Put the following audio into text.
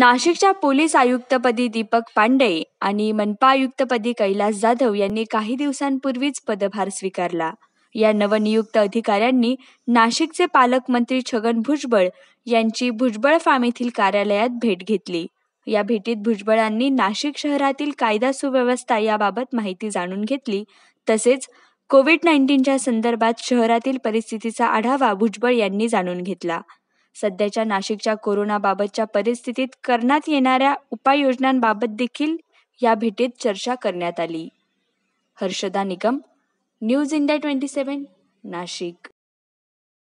नाशिकच्या पोलीस आयुक्तपदी दीपक पांडे आणि मनपा आयुक्तपदी कैलास जाधव यांनी काही दिवसांपूर्वीच पदभार स्वीकारला या नवनियुक्त अधिकाऱ्यांनी नाशिकचे पालकमंत्री छगन भुजबळ यांची भुजबळ फार्म येथील कार्यालयात भेट घेतली या भेटीत भुजबळांनी नाशिक शहरातील कायदा सुव्यवस्था याबाबत माहिती जाणून घेतली तसेच कोविड नाईन्टीनच्या संदर्भात शहरातील परिस्थितीचा आढावा भुजबळ यांनी जाणून घेतला सध्याच्या नाशिकच्या कोरोनाबाबतच्या परिस्थितीत करण्यात येणाऱ्या उपाययोजनांबाबत देखील या भेटीत चर्चा करण्यात आली Harshada Nigam news India twenty seven Nashik